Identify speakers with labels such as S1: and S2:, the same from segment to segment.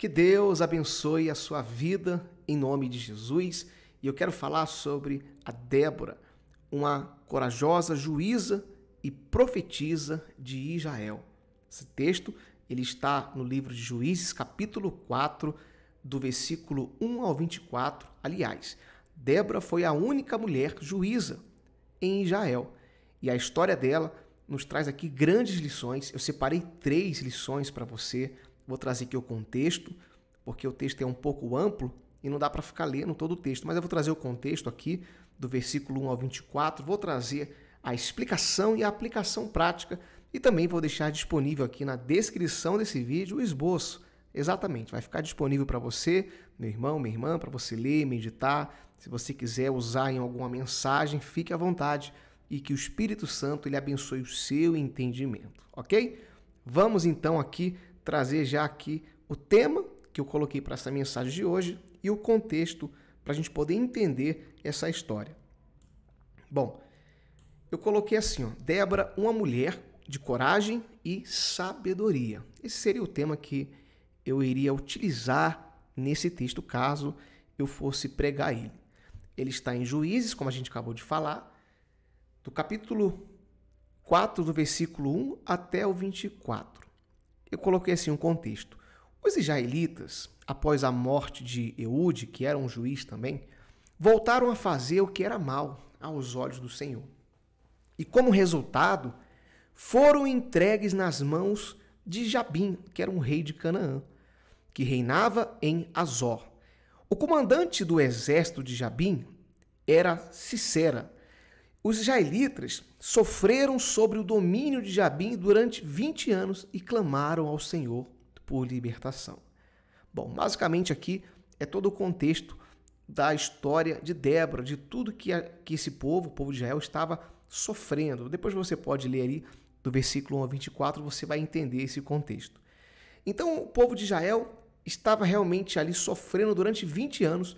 S1: Que Deus abençoe a sua vida em nome de Jesus. E eu quero falar sobre a Débora, uma corajosa juíza e profetisa de Israel. Esse texto ele está no livro de Juízes, capítulo 4, do versículo 1 ao 24. Aliás, Débora foi a única mulher juíza em Israel. E a história dela nos traz aqui grandes lições. Eu separei três lições para você Vou trazer aqui o contexto, porque o texto é um pouco amplo e não dá para ficar lendo todo o texto, mas eu vou trazer o contexto aqui do versículo 1 ao 24, vou trazer a explicação e a aplicação prática e também vou deixar disponível aqui na descrição desse vídeo o esboço. Exatamente, vai ficar disponível para você, meu irmão, minha irmã, para você ler, meditar. Se você quiser usar em alguma mensagem, fique à vontade e que o Espírito Santo ele abençoe o seu entendimento, ok? Vamos então aqui trazer já aqui o tema que eu coloquei para essa mensagem de hoje e o contexto para a gente poder entender essa história. Bom, eu coloquei assim, ó, Débora, uma mulher de coragem e sabedoria. Esse seria o tema que eu iria utilizar nesse texto caso eu fosse pregar ele. Ele está em Juízes, como a gente acabou de falar, do capítulo 4 do versículo 1 até o 24 eu coloquei assim um contexto. Os israelitas, após a morte de Eude, que era um juiz também, voltaram a fazer o que era mal aos olhos do Senhor. E como resultado, foram entregues nas mãos de Jabim, que era um rei de Canaã, que reinava em Azor. O comandante do exército de Jabim era Sisera, os israelitas sofreram sobre o domínio de Jabim durante 20 anos e clamaram ao Senhor por libertação. Bom, basicamente aqui é todo o contexto da história de Débora, de tudo que, a, que esse povo, o povo de Israel, estava sofrendo. Depois você pode ler ali do versículo 1 a 24, você vai entender esse contexto. Então, o povo de Israel estava realmente ali sofrendo durante 20 anos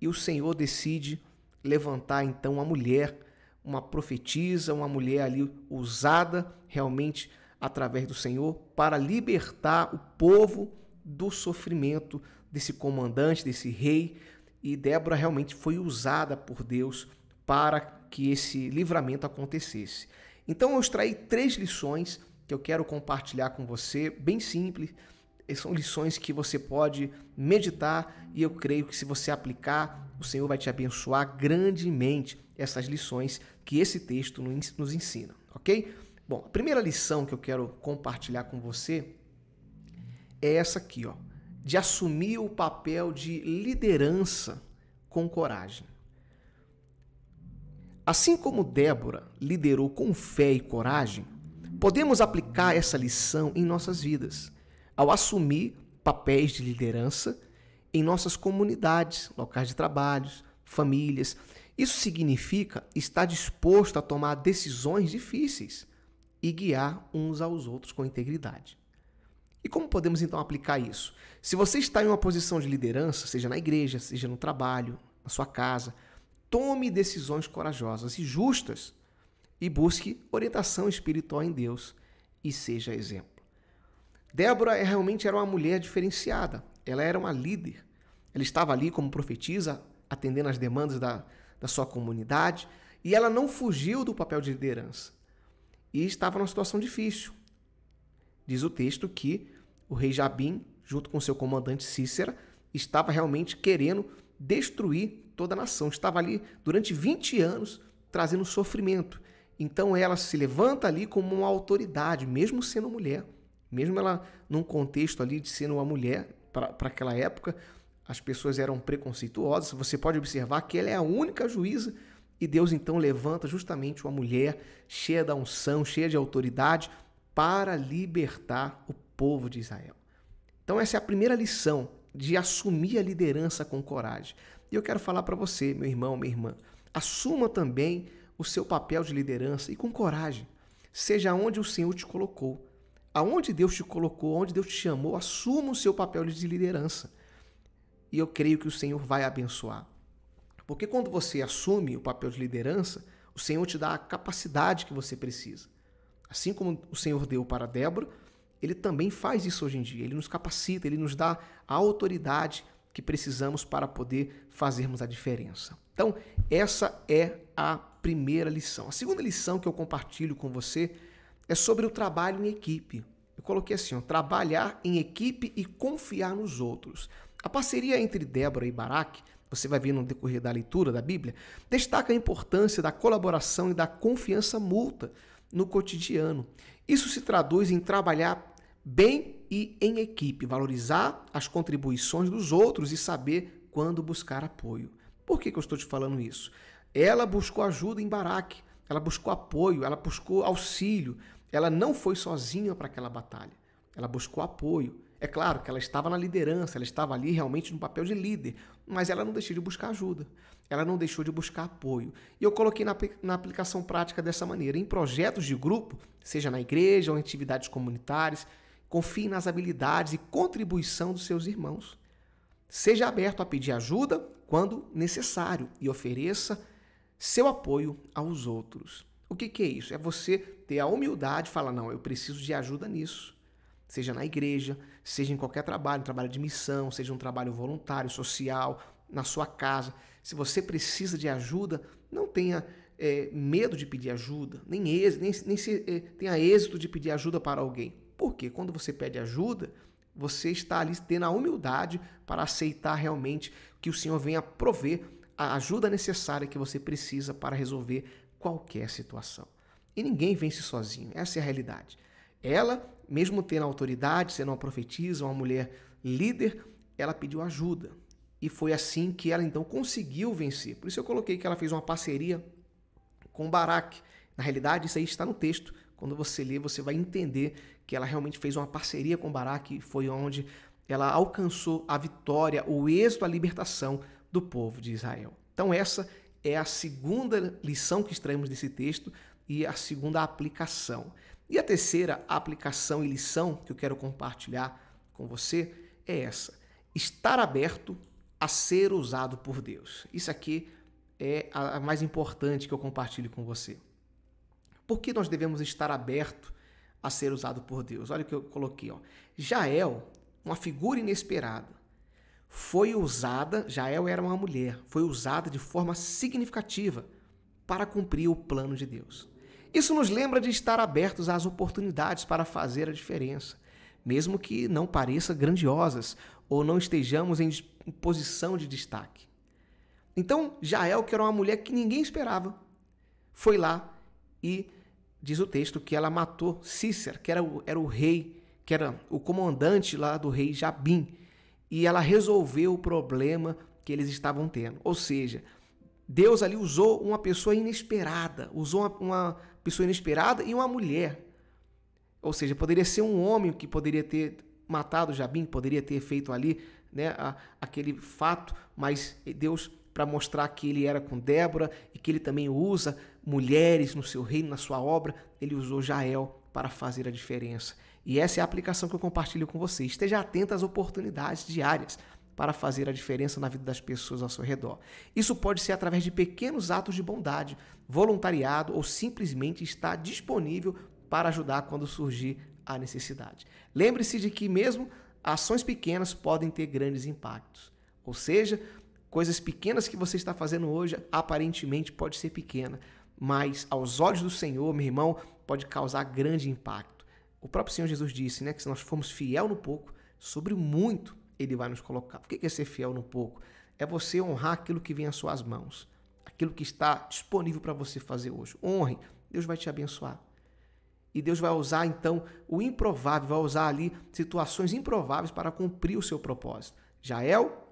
S1: e o Senhor decide levantar então a mulher uma profetisa, uma mulher ali usada realmente através do Senhor para libertar o povo do sofrimento desse comandante, desse rei. E Débora realmente foi usada por Deus para que esse livramento acontecesse. Então eu extraí três lições que eu quero compartilhar com você, bem simples, são lições que você pode meditar e eu creio que se você aplicar, o Senhor vai te abençoar grandemente essas lições que esse texto nos ensina, ok? Bom, a primeira lição que eu quero compartilhar com você é essa aqui, ó, de assumir o papel de liderança com coragem. Assim como Débora liderou com fé e coragem, podemos aplicar essa lição em nossas vidas ao assumir papéis de liderança em nossas comunidades, locais de trabalho, famílias. Isso significa estar disposto a tomar decisões difíceis e guiar uns aos outros com integridade. E como podemos então aplicar isso? Se você está em uma posição de liderança, seja na igreja, seja no trabalho, na sua casa, tome decisões corajosas e justas e busque orientação espiritual em Deus e seja exemplo. Débora é realmente era uma mulher diferenciada. Ela era uma líder. Ela estava ali como profetisa, atendendo às demandas da, da sua comunidade, e ela não fugiu do papel de liderança. E estava numa situação difícil. Diz o texto que o rei Jabim, junto com seu comandante Cícera, estava realmente querendo destruir toda a nação. Estava ali durante 20 anos trazendo sofrimento. Então ela se levanta ali como uma autoridade, mesmo sendo mulher mesmo ela num contexto ali de sendo uma mulher, para aquela época, as pessoas eram preconceituosas. Você pode observar que ela é a única juíza e Deus então levanta justamente uma mulher cheia da unção, cheia de autoridade, para libertar o povo de Israel. Então, essa é a primeira lição de assumir a liderança com coragem. E eu quero falar para você, meu irmão, minha irmã, assuma também o seu papel de liderança e com coragem. Seja onde o Senhor te colocou aonde Deus te colocou, aonde Deus te chamou, assuma o seu papel de liderança. E eu creio que o Senhor vai abençoar. Porque quando você assume o papel de liderança, o Senhor te dá a capacidade que você precisa. Assim como o Senhor deu para Débora, ele também faz isso hoje em dia. Ele nos capacita, ele nos dá a autoridade que precisamos para poder fazermos a diferença. Então, essa é a primeira lição. A segunda lição que eu compartilho com você é sobre o trabalho em equipe. Eu coloquei assim: ó, trabalhar em equipe e confiar nos outros. A parceria entre Débora e Baraque, você vai ver no decorrer da leitura da Bíblia, destaca a importância da colaboração e da confiança mútua no cotidiano. Isso se traduz em trabalhar bem e em equipe, valorizar as contribuições dos outros e saber quando buscar apoio. Por que, que eu estou te falando isso? Ela buscou ajuda em Baraque ela buscou apoio, ela buscou auxílio. Ela não foi sozinha para aquela batalha. Ela buscou apoio. É claro que ela estava na liderança, ela estava ali realmente no papel de líder, mas ela não deixou de buscar ajuda, ela não deixou de buscar apoio. E eu coloquei na, na aplicação prática dessa maneira. Em projetos de grupo, seja na igreja ou em atividades comunitárias, confie nas habilidades e contribuição dos seus irmãos. Seja aberto a pedir ajuda quando necessário e ofereça seu apoio aos outros. O que, que é isso? É você ter a humildade e falar: não, eu preciso de ajuda nisso. Seja na igreja, seja em qualquer trabalho, um trabalho de missão, seja um trabalho voluntário, social, na sua casa. Se você precisa de ajuda, não tenha é, medo de pedir ajuda, nem, nem, nem se, é, tenha êxito de pedir ajuda para alguém. Porque quando você pede ajuda, você está ali tendo a humildade para aceitar realmente que o Senhor venha prover a ajuda necessária que você precisa para resolver qualquer situação. E ninguém vence sozinho, essa é a realidade. Ela, mesmo tendo autoridade, sendo uma profetisa, uma mulher líder, ela pediu ajuda. E foi assim que ela então conseguiu vencer. Por isso eu coloquei que ela fez uma parceria com Baraque. Na realidade, isso aí está no texto. Quando você lê, você vai entender que ela realmente fez uma parceria com Baraque, foi onde ela alcançou a vitória, o êxito, a libertação do povo de Israel. Então, essa é a segunda lição que extraímos desse texto e a segunda aplicação. E a terceira aplicação e lição que eu quero compartilhar com você é essa: estar aberto a ser usado por Deus. Isso aqui é a mais importante que eu compartilho com você. Por que nós devemos estar aberto a ser usado por Deus? Olha o que eu coloquei. Ó. Jael, uma figura inesperada, foi usada, Jael era uma mulher, foi usada de forma significativa para cumprir o plano de Deus. Isso nos lembra de estar abertos às oportunidades para fazer a diferença, mesmo que não pareçam grandiosas ou não estejamos em posição de destaque. Então, Jael, que era uma mulher que ninguém esperava, foi lá e diz o texto que ela matou Cícer, que era o, era o rei, que era o comandante lá do rei Jabim, e ela resolveu o problema que eles estavam tendo. Ou seja, Deus ali usou uma pessoa inesperada, usou uma, uma pessoa inesperada e uma mulher. Ou seja, poderia ser um homem que poderia ter matado Jabim, poderia ter feito ali né, a, aquele fato, mas Deus, para mostrar que ele era com Débora e que ele também usa mulheres no seu reino, na sua obra, ele usou Jael para fazer a diferença. E essa é a aplicação que eu compartilho com você. Esteja atento às oportunidades diárias para fazer a diferença na vida das pessoas ao seu redor. Isso pode ser através de pequenos atos de bondade, voluntariado ou simplesmente estar disponível para ajudar quando surgir a necessidade. Lembre-se de que mesmo ações pequenas podem ter grandes impactos. Ou seja, coisas pequenas que você está fazendo hoje aparentemente pode ser pequena, mas aos olhos do Senhor, meu irmão, pode causar grande impacto. O próprio Senhor Jesus disse, né, que se nós formos fiel no pouco, sobre o muito ele vai nos colocar. O que é ser fiel no pouco? É você honrar aquilo que vem às suas mãos, aquilo que está disponível para você fazer hoje. Honre, Deus vai te abençoar. E Deus vai usar então o improvável, vai usar ali situações improváveis para cumprir o seu propósito. Jael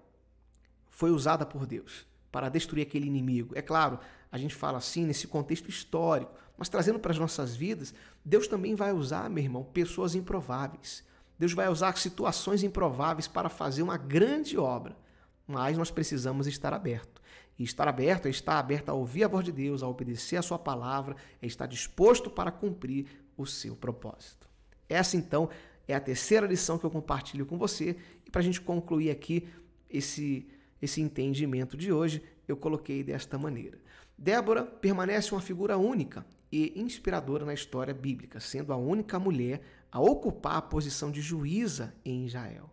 S1: foi usada por Deus para destruir aquele inimigo. É claro, a gente fala assim nesse contexto histórico, mas trazendo para as nossas vidas, Deus também vai usar, meu irmão, pessoas improváveis. Deus vai usar situações improváveis para fazer uma grande obra. Mas nós precisamos estar aberto. E estar aberto é estar aberto a ouvir a voz de Deus, a obedecer a sua palavra, é estar disposto para cumprir o seu propósito. Essa então é a terceira lição que eu compartilho com você. E para a gente concluir aqui esse esse entendimento de hoje, eu coloquei desta maneira. Débora permanece uma figura única e inspiradora na história bíblica, sendo a única mulher a ocupar a posição de juíza em Israel.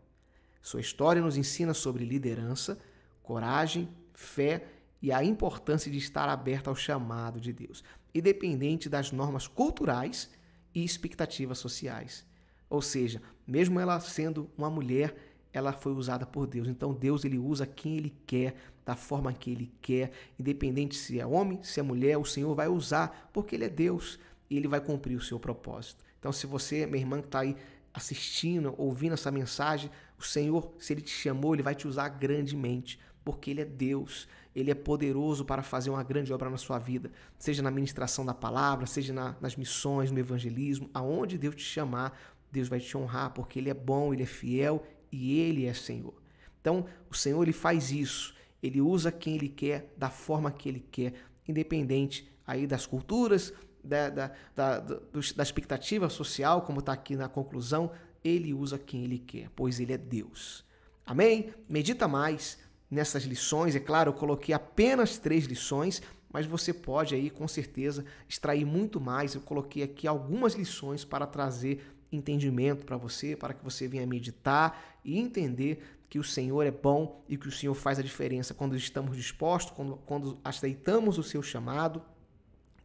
S1: Sua história nos ensina sobre liderança, coragem, fé e a importância de estar aberta ao chamado de Deus, independente das normas culturais e expectativas sociais. Ou seja, mesmo ela sendo uma mulher, ela foi usada por Deus. Então Deus ele usa quem ele quer, da forma que ele quer, independente se é homem, se é mulher, o Senhor vai usar, porque ele é Deus e ele vai cumprir o seu propósito. Então se você, minha irmã que está aí assistindo, ouvindo essa mensagem, o Senhor, se ele te chamou, ele vai te usar grandemente porque Ele é Deus, Ele é poderoso para fazer uma grande obra na sua vida, seja na ministração da palavra, seja na, nas missões, no evangelismo, aonde Deus te chamar, Deus vai te honrar, porque Ele é bom, Ele é fiel e Ele é Senhor. Então, o Senhor ele faz isso. Ele usa quem ele quer, da forma que ele quer, independente aí das culturas, da, da, da, da expectativa social, como está aqui na conclusão, ele usa quem ele quer, pois ele é Deus. Amém? Medita mais nessas lições. É claro, eu coloquei apenas três lições, mas você pode aí com certeza extrair muito mais. Eu coloquei aqui algumas lições para trazer entendimento para você, para que você venha meditar e entender que o Senhor é bom e que o Senhor faz a diferença quando estamos dispostos, quando, quando aceitamos o seu chamado,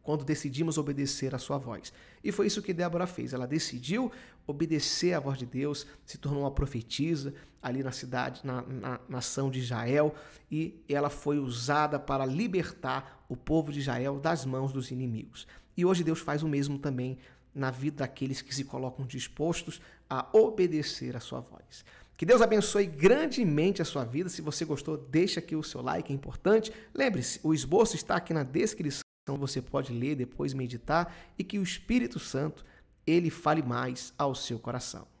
S1: quando decidimos obedecer a sua voz. E foi isso que Débora fez. Ela decidiu obedecer à voz de Deus, se tornou uma profetisa ali na cidade, na, na nação de Israel, e ela foi usada para libertar o povo de Israel das mãos dos inimigos. E hoje Deus faz o mesmo também na vida daqueles que se colocam dispostos a obedecer a sua voz. Que Deus abençoe grandemente a sua vida. Se você gostou, deixa aqui o seu like, é importante. Lembre-se, o esboço está aqui na descrição, você pode ler, depois meditar e que o Espírito Santo ele fale mais ao seu coração.